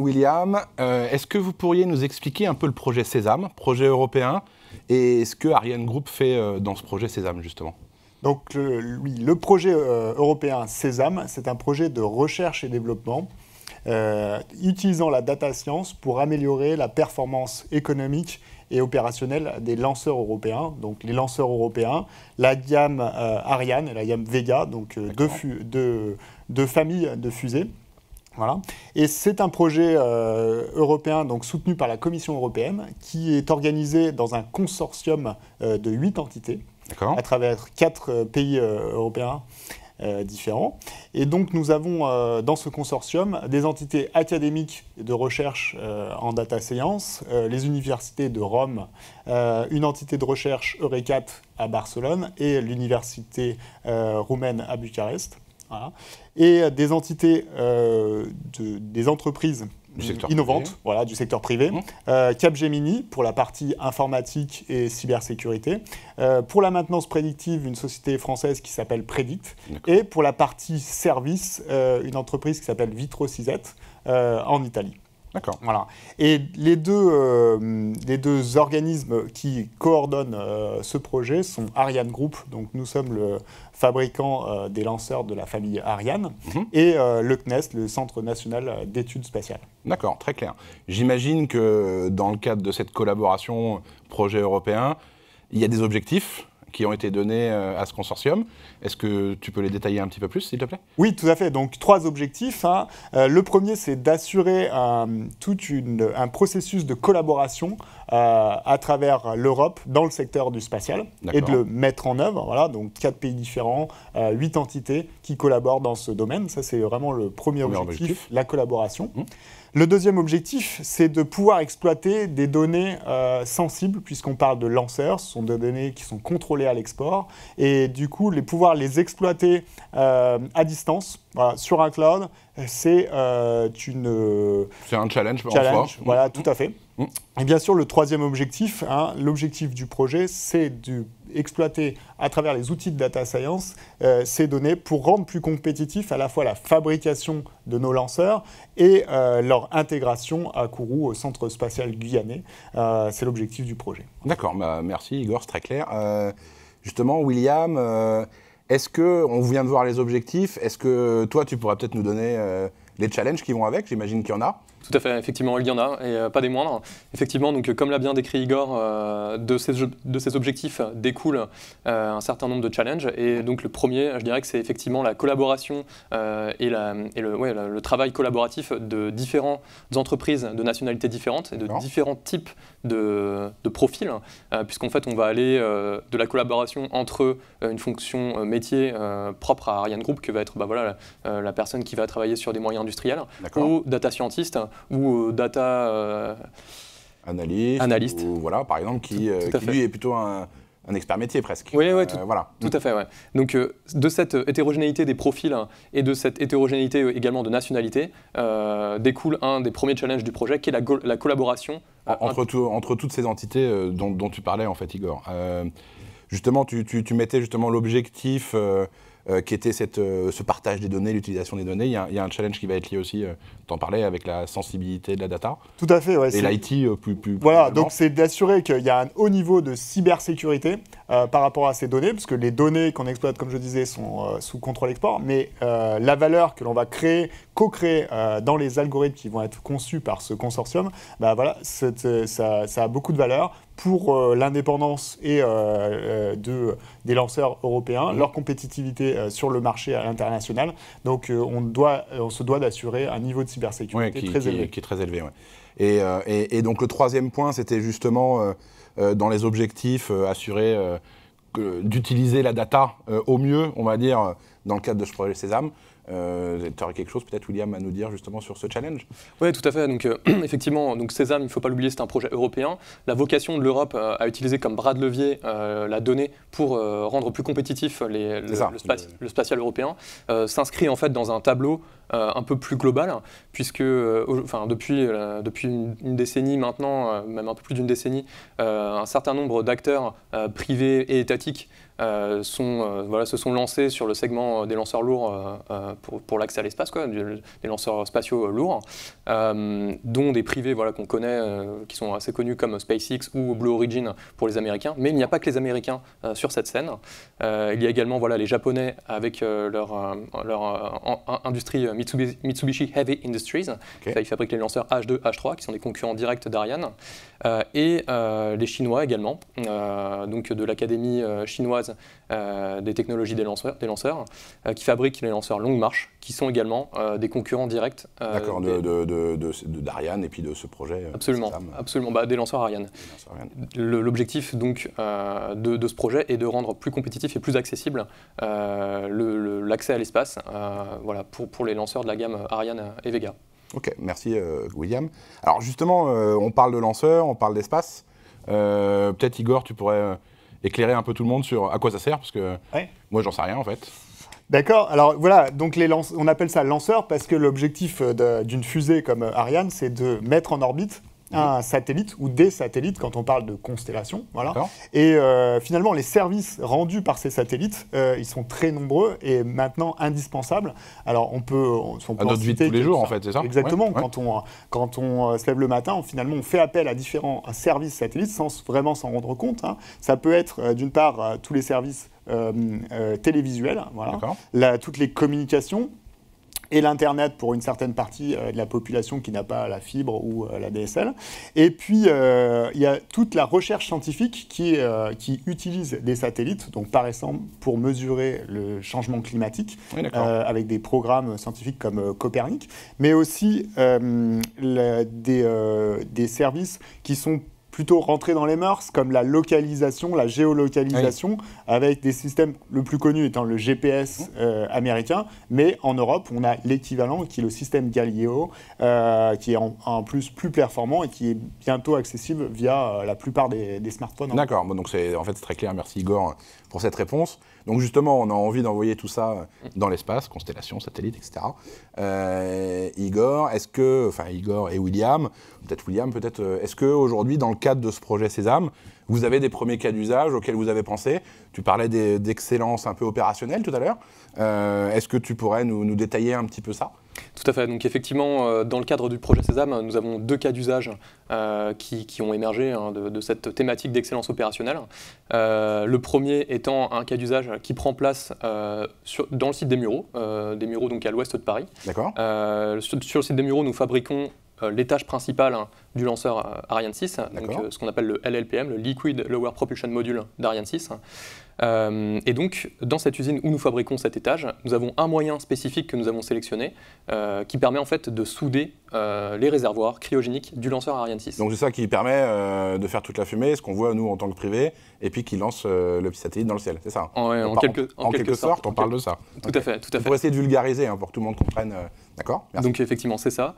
William, euh, est-ce que vous pourriez nous expliquer un peu le projet Sésame, projet européen, et ce que Ariane Group fait euh, dans ce projet Sésame, justement Donc, le, le projet euh, européen Sésame, c'est un projet de recherche et développement utilisant la data science pour améliorer la performance économique et opérationnelle des lanceurs européens. Donc les lanceurs européens, la gamme Ariane et la gamme Vega, donc deux, familles de fusées. Voilà. Et c'est un projet euh, européen donc soutenu par la Commission européenne qui est organisé dans un consortium euh, de huit entités à travers quatre euh, pays européens différents. Et donc nous avons dans ce consortium des entités académiques de recherche en data science, les universités de Rome, une entité de recherche Eureka à Barcelone et l'université roumaine à Bucarest. Et euh, des entités, euh, des entreprises innovantes voilà, du secteur privé. Mhm. Euh, Capgemini pour la partie informatique et cybersécurité. pour la maintenance prédictive, une société française qui s'appelle Predict. Et pour la partie service, une entreprise qui s'appelle Vitro en Italie. D'accord. Voilà. Et les deux, euh, deux organismes qui coordonnent euh, ce projet sont Ariane Group, donc nous sommes le fabricant euh, des lanceurs de la famille Ariane, mhm. et le CNES, le Centre national d'études spatiales. D'accord, très clair. J'imagine que dans le cadre de cette collaboration projet européen, il y a des objectifs qui ont été donnés euh, à ce consortium. Est-ce que tu peux les détailler un petit peu plus, s'il te plaît Oui, tout à fait. Donc, trois objectifs. Hein. Euh, le premier, c'est d'assurer tout un processus de collaboration euh, à travers l'Europe dans le secteur du spatial et de le mettre en œuvre. Voilà, donc quatre pays différents, huit entités qui collaborent dans ce domaine. Ça, c'est vraiment le premier, objectif, la collaboration. Hum. Le deuxième objectif, c'est de pouvoir exploiter des données euh, sensibles, puisqu'on parle de lanceurs, ce sont des données qui sont contrôlées à l'export, et du coup, les, pouvoir les exploiter euh, à distance, sur un cloud, c'est euh, une... C'est un challenge, challenge Voilà, mm. tout à fait. Mm. Et bien sûr, le troisième objectif, hein, l'objectif du projet, c'est du exploiter à travers les outils de data science euh, ces données pour rendre plus compétitif à la fois la fabrication de nos lanceurs et euh, leur intégration à Kourou, au centre spatial guyanais. Euh, c'est l'objectif du projet. D'accord, bah, merci Igor, c'est très clair. justement, William, est-ce que on vient de voir les objectifs Est-ce que toi, tu pourrais peut-être nous donner les challenges qui vont avec J'imagine qu'il y en a. Tout à fait, effectivement, il y en a, et euh, pas des moindres. Effectivement, donc, comme l'a bien décrit Igor, euh, de, ces, de, objectifs découle euh, un certain nombre de challenges. Et donc le premier, je dirais que c'est effectivement la collaboration et, la, le, travail collaboratif de différentes entreprises de nationalités différentes et de différents types de, profils, puisqu'en fait, on va aller de la collaboration entre une fonction métier propre à Ariane Group, que va être bah, voilà, la, la personne qui va travailler sur des moyens industriels, ou data scientist ou euh, data euh, analyst, voilà, par exemple, qui, euh, lui est plutôt un, expert métier presque. Oui, oui tout, voilà. tout à fait. Ouais. Donc de cette hétérogénéité des profils hein, et de cette hétérogénéité également de nationalité découle un des premiers challenges du projet qui est la, collaboration. entre, entre toutes ces entités dont, tu parlais en fait Igor. justement, tu, tu, tu mettais justement l'objectif euh, qui était euh, ce partage des données, l'utilisation des données. Il y, a, un challenge qui va être lié aussi, euh, tu en parlais, avec la sensibilité de la data. Tout à fait, oui. Et l'IT euh, plus, plus, Voilà, donc c'est d'assurer qu'il y a un haut niveau de cybersécurité par rapport à ces données, parce que les données qu'on exploite, comme je disais, sont sous contrôle export, mais la valeur que l'on va créer co-créé euh, dans les algorithmes qui vont être conçus par ce consortium, bah voilà, euh, ça, a beaucoup de valeur pour euh, l'indépendance et de, des lanceurs européens, mmh. leur compétitivité sur le marché à l'international. Donc on, doit, on se doit d'assurer un niveau de cybersécurité qui, très élevé. Qui est très élevé, et, donc le troisième point, c'était justement dans les objectifs, assurer d'utiliser la data au mieux, on va dire, dans le cadre de ce projet Sésame. Euh, tu aurais quelque chose peut-être, William, à nous dire justement sur ce challenge Oui, tout à fait. Donc, euh, effectivement, donc il ne faut pas l'oublier, c'est un projet européen. La vocation de l'Europe euh, à utiliser comme bras de levier euh, la donnée pour rendre plus compétitif les, le, le, spatial européen s'inscrit en fait dans un tableau un peu plus global, puisque enfin, depuis, depuis une, décennie maintenant, même un peu plus d'une décennie, un certain nombre d'acteurs privés et étatiques euh, sont, euh, voilà, se sont lancés sur le segment euh, des lanceurs lourds pour, pour l'accès à l'espace, quoi, des lanceurs spatiaux lourds, dont des privés voilà, qu'on connaît, qui sont assez connus comme SpaceX ou Blue Origin pour les Américains. Mais il n'y a pas que les Américains sur cette scène. il y a également voilà, les Japonais avec leur, leur industrie Mitsubishi, Heavy Industries. Ils fabriquent les lanceurs H2, H3, qui sont des concurrents directs d'Ariane. et les Chinois également, donc de l'Académie chinoise euh, des technologies des lanceurs, des lanceurs euh, qui fabriquent les lanceurs longue marche, qui sont également euh, des concurrents directs. d'Ariane et puis de ce projet. Absolument, absolument bah, des lanceurs Ariane. L'objectif donc de, ce projet est de rendre plus compétitif et plus accessible l'accès à l'espace voilà, pour, les lanceurs de la gamme Ariane et Vega. Ok, merci William. Alors justement, on parle de lanceurs, on parle d'espace. Peut-être Igor, tu pourrais éclairer un peu tout le monde sur à quoi ça sert, parce que moi, j'en sais rien, en fait. D'accord. Alors voilà, donc les on appelle ça lanceur parce que l'objectif euh, d'une fusée comme euh, Ariane, c'est de mettre en orbite un satellite ou des satellites quand on parle de constellation. Voilà. Et euh, finalement, les services rendus par ces satellites, euh, ils sont très nombreux et maintenant indispensables. Alors, on peut. On, à notre vie de tous les jours, en fait, c'est ça Exactement. Quand on, quand on euh, se lève le matin, finalement, on fait appel à différents services satellites sans vraiment s'en rendre compte. Hein. Ça peut être, d'une part, tous les services télévisuels, voilà. toutes les communications, et l'Internet pour une certaine partie euh, de la population qui n'a pas la fibre ou euh, la DSL. Et puis, euh, il y a toute la recherche scientifique qui, qui utilise des satellites, donc par exemple pour mesurer le changement climatique, avec des programmes scientifiques comme Copernic, mais aussi des, des services qui sont plutôt rentrer dans les mœurs, comme la localisation, la géolocalisation, avec des systèmes, le plus connu étant le GPS mmh. euh, américain, mais en Europe, on a l'équivalent qui est le système Galileo, euh, qui est en, plus plus performant et qui est bientôt accessible via euh, la plupart des, smartphones. D'accord, donc c'est en fait très clair, merci Igor pour cette réponse. Donc justement, on a envie d'envoyer tout ça dans l'espace, constellation, satellite, etc. Igor, est-ce que, enfin Igor et William, peut-être William, peut-être, est-ce qu'aujourd'hui, dans le cadre de ce projet Sésame, vous avez des premiers cas d'usage auxquels vous avez pensé. Tu parlais d'excellence un peu opérationnelle tout à l'heure. Euh, est-ce que tu pourrais nous, nous, détailler un petit peu ça tout à fait. Donc effectivement, euh, dans le cadre du projet Sésame, nous avons deux cas d'usage euh, qui, ont émergé hein, de, cette thématique d'excellence opérationnelle. le premier étant un cas d'usage qui prend place sur, dans le site des Mureaux, des Mureaux donc à l'ouest de Paris. D'accord. Sur, sur, le site des Mureaux, nous fabriquons euh, l'étage principal hein, du lanceur euh, Ariane 6, hein, euh, ce qu'on appelle le LLPM, le Liquid Lower Propulsion Module d'Ariane 6. et donc, dans cette usine où nous fabriquons cet étage, nous avons un moyen spécifique que nous avons sélectionné qui permet en fait de souder euh, les réservoirs cryogéniques du lanceur Ariane 6. Donc c'est ça qui permet euh, de faire toute la fumée, ce qu'on voit nous en tant que privé, et puis qui lance euh, le petit satellite dans le ciel, c'est ça En, quelque, sorte, on parle de ça. Tout à fait, tout à fait. Pour essayer de vulgariser, hein, pour que tout le monde comprenne, d'accord Donc effectivement, c'est ça.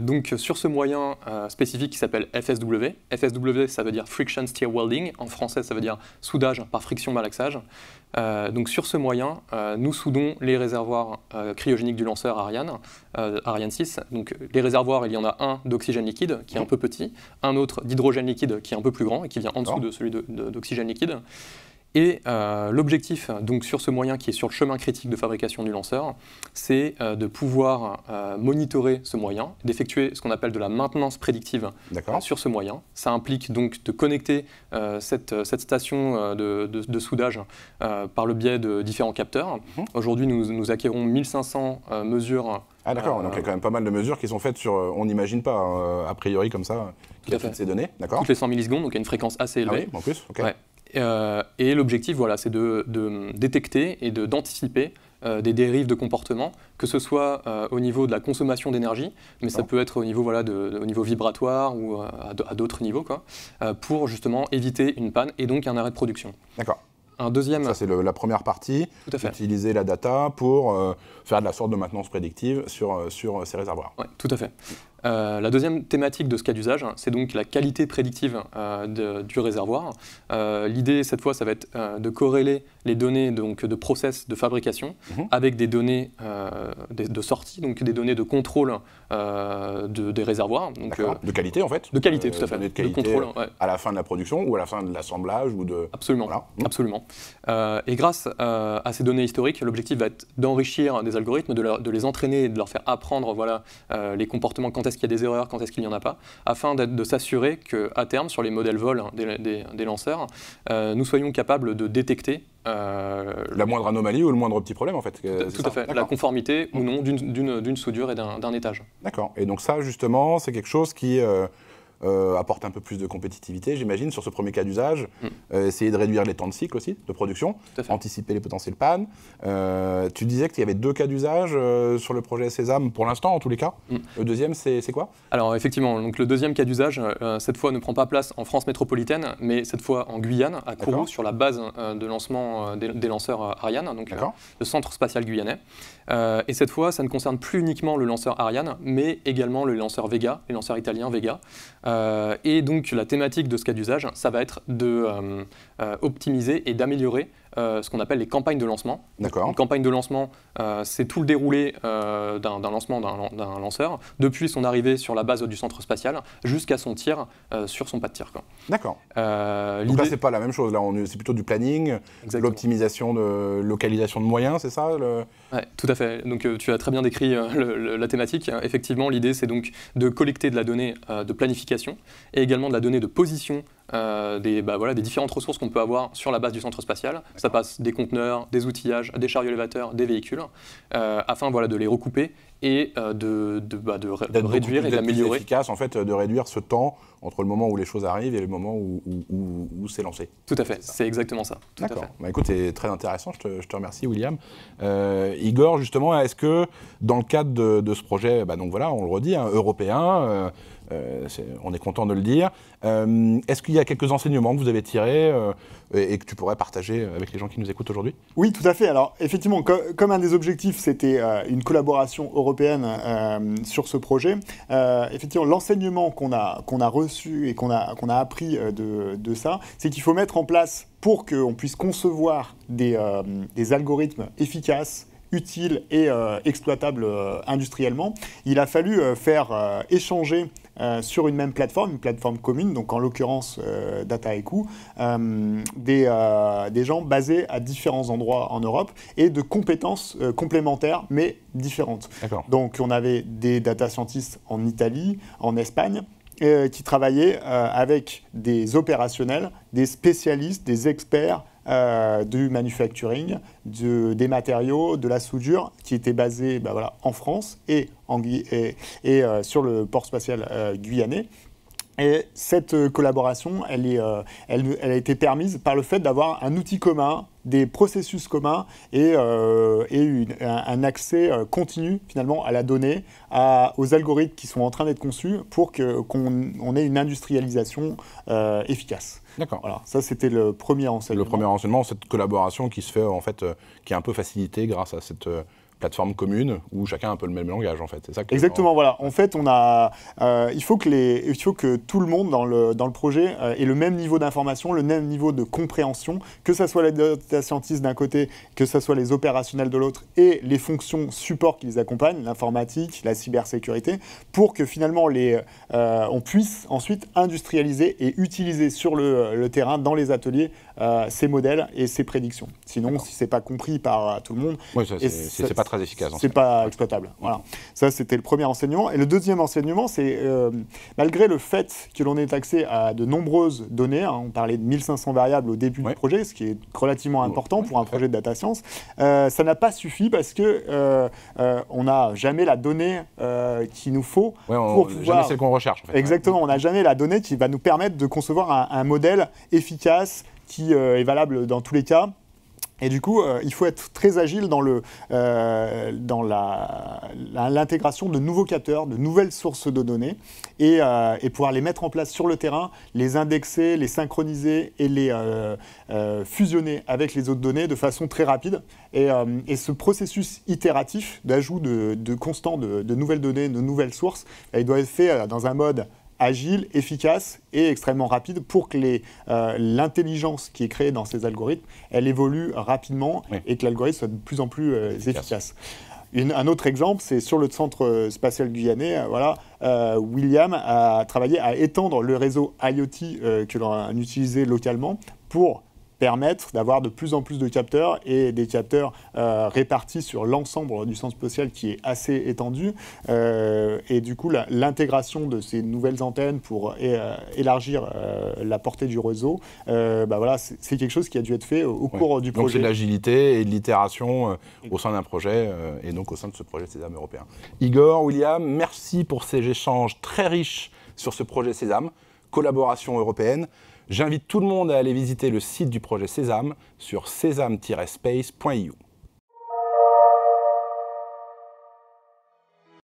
donc sur ce moyen spécifique qui s'appelle FSW, FSW ça veut dire Friction Steer Welding, en français ça veut dire soudage par friction malaxage. Euh, donc sur ce moyen, euh, nous soudons les réservoirs euh, cryogéniques du lanceur Ariane, Ariane 6. Donc les réservoirs, il y en a un d'oxygène liquide qui est un peu petit, un autre d'hydrogène liquide qui est un peu plus grand et qui vient en dessous de celui d'oxygène liquide. Et euh, l'objectif donc sur ce moyen qui est sur le chemin critique de fabrication du lanceur, c'est euh, de pouvoir euh, monitorer ce moyen, d'effectuer ce qu'on appelle de la maintenance prédictive sur ce moyen. Ça implique donc de connecter cette, station de, soudage par le biais de différents capteurs. Mhm. Aujourd'hui, nous, nous, acquérons 1500 mesures ah d'accord, donc il y a quand même pas mal de mesures qui sont faites sur, on n'imagine pas, a priori comme ça, qui toutes ces données, Toutes les 100 millisecondes, donc il y a une fréquence assez ah élevée. oui, en plus, ok. Euh, et l'objectif, voilà, c'est de, détecter et d'anticiper euh, des dérives de comportement, que ce soit euh, au niveau de la consommation d'énergie, mais ça peut être au niveau, au niveau vibratoire ou à d'autres niveaux, pour justement éviter une panne et donc un arrêt de production. D'accord. Un deuxième... Ça, c'est la première partie. Tout à fait. Utiliser la data pour faire de la sorte de maintenance prédictive sur, sur ces réservoirs. Oui, tout à fait. Euh, la deuxième thématique de ce cas d'usage, hein, c'est donc la qualité prédictive euh, du réservoir. Euh, l'idée, cette fois, ça va être de corréler les données donc, de process de fabrication mhm. avec des données de, sortie, donc des données de contrôle des réservoirs. Donc, de qualité, en fait De qualité, tout à fait. De, qualité À la fin de la production ou à la fin de l'assemblage ou de... Absolument. Mmh. absolument. et grâce à ces données historiques, l'objectif va être d'enrichir des algorithmes, de, les entraîner et de leur faire apprendre voilà, les comportements quantitatifs est-ce qu'il y a des erreurs, quand est-ce qu'il n'y en a pas, afin de s'assurer qu'à terme, sur les modèles vol hein, des, lanceurs, euh, nous soyons capables de détecter euh, la moindre anomalie ou le moindre petit problème, en fait. Tout, à fait. La conformité ou mm. non d'une soudure et d'un étage. D'accord. Et donc ça, justement, c'est quelque chose qui... Euh, euh, apporte un peu plus de compétitivité, j'imagine, sur ce premier cas d'usage. Mm. Euh, essayer de réduire les temps de cycle aussi, de production, anticiper les potentiels pannes. Euh, tu disais qu'il y avait deux cas d'usage sur le projet Sésame, pour l'instant en tous les cas. Mm. Le deuxième, c'est quoi Alors effectivement, donc, le deuxième cas d'usage, cette fois, ne prend pas place en France métropolitaine, mais cette fois en Guyane, à Kourou, sur la base de lancement des, lanceurs Ariane, donc le centre spatial guyanais. et cette fois, ça ne concerne plus uniquement le lanceur Ariane, mais également le lanceur Vega, les lanceurs italiens Vega. Euh, et donc la thématique de ce cas d'usage, ça va être de euh, euh, optimiser et d'améliorer euh, ce qu'on appelle les campagnes de lancement. Une campagne de lancement, euh, c'est tout le déroulé euh, d'un lancement d'un lanceur, depuis son arrivée sur la base du centre spatial jusqu'à son tir sur son pas de tir. D'accord. Donc là, c'est pas la même chose. Là, c'est plutôt du planning, l'optimisation de localisation de moyens, c'est ça le... Tout à fait. Donc tu as très bien décrit la thématique. Effectivement, l'idée, c'est donc de collecter de la donnée de planification et également de la donnée de position euh, bah des, différentes ressources qu'on peut avoir sur la base du centre spatial. Ça passe des conteneurs, des outillages, des chariots élévateurs, des véhicules, euh, afin voilà, de les recouper et euh, de, de, bah, de, réduire et d'améliorer. efficace, en fait, de réduire ce temps entre le moment où les choses arrivent et le moment où, où, c'est lancé. Tout à fait, c'est exactement ça. D'accord. Bah, écoute, c'est très intéressant, je te, je te remercie, William. Euh, Igor, justement, est-ce que dans le cadre de, de ce projet, bah, donc voilà, on le redit, hein, européen, euh, on est content de le dire, est-ce qu'il y a quelques enseignements que vous avez tirés et, que tu pourrais partager avec les gens qui nous écoutent aujourd'hui Oui, tout à fait. Alors, effectivement, comme un des objectifs, c'était une collaboration européenne, euh, sur ce projet. Euh, effectivement, l'enseignement qu'on a, qu'on a reçu et qu'on a, qu'on a appris euh, de, ça, c'est qu'il faut mettre en place, pour qu'on puisse concevoir des, algorithmes efficaces, utiles et exploitables industriellement, il a fallu faire échanger euh, sur une même plateforme, une plateforme commune, donc en l'occurrence DataEco, euh, Dataiku, euh, des, des, gens basés à différents endroits en Europe et de compétences complémentaires mais différentes. Donc on avait des data scientists en Italie, en Espagne, qui travaillaient avec des opérationnels, des spécialistes, des experts euh, du manufacturing, des matériaux, de la soudure, qui était basée bah en France et, euh, sur le port spatial euh, guyanais. Et cette euh, collaboration, elle, est, euh, elle, a été permise par le fait d'avoir un outil commun, des processus communs et, euh, et un, accès continu finalement à la donnée, à, aux algorithmes qui sont en train d'être conçus pour qu'on ait une industrialisation efficace. D'accord. Voilà, ça c'était le premier enseignement. Le premier enseignement, cette collaboration qui se fait en fait, qui est un peu facilitée grâce à cette plateforme commune où chacun a un peu le même langage en fait. C'est ça Exactement, voilà. En fait, on a, euh, il, faut que les, il que tout le monde dans le, dans le projet euh, ait le même niveau d'information, le même niveau de compréhension, que ce soit les data scientists d'un côté, que ce soit les opérationnels de l'autre et les fonctions support qui les accompagnent, l'informatique, la cybersécurité, pour que finalement les, euh, on puisse ensuite industrialiser et utiliser sur le terrain, dans les ateliers, euh, ces modèles et ces prédictions. Sinon, si c'est pas compris par euh, tout le monde, ce c'est pas très efficace. C'est pas exploitable. Voilà. Ça, c'était le premier enseignement. Et le deuxième enseignement, c'est euh, malgré le fait que l'on ait accès à de nombreuses données, hein, on parlait de 1500 variables au début du projet, ce qui est relativement important pour un projet de data science, ça n'a pas suffi parce que on n'a jamais la donnée qu'il nous faut pour pouvoir. Jamais celle qu'on recherche. Exactement. On n'a jamais la donnée qui va nous permettre de concevoir un modèle efficace qui euh, est valable dans tous les cas. Et du coup, euh, il faut être très agile dans, le, euh, dans l'intégration de nouveaux capteurs, de nouvelles sources de données, et, pouvoir les mettre en place sur le terrain, les indexer, les synchroniser et les fusionner avec les autres données de façon très rapide. Et, et ce processus itératif d'ajout de, de constant de, nouvelles données, de nouvelles sources, bah, il doit être fait dans un mode agile, efficace et extrêmement rapide pour que euh, l'intelligence qui est créée dans ces algorithmes, elle évolue rapidement et que l'algorithme soit de plus en plus euh, efficace. un autre exemple, c'est sur le centre euh, spatial guyanais, voilà, William a travaillé à étendre le réseau IoT que l'on a utilisé localement pour permettre d'avoir de plus en plus de capteurs et des capteurs euh, répartis sur l'ensemble du sens spatial qui est assez étendu. Euh, et du coup, l'intégration de ces nouvelles antennes pour euh, élargir la portée du réseau, bah voilà, c'est quelque chose qui a dû être fait au cours du projet. Donc c'est de l'agilité et de l'itération au sein d'un projet et donc au sein de ce projet Sésame européen. Igor, William, merci pour ces échanges très riches sur ce projet Sésame, collaboration européenne. J'invite tout le monde à aller visiter le site du projet Sésame sur sésame-space.eu.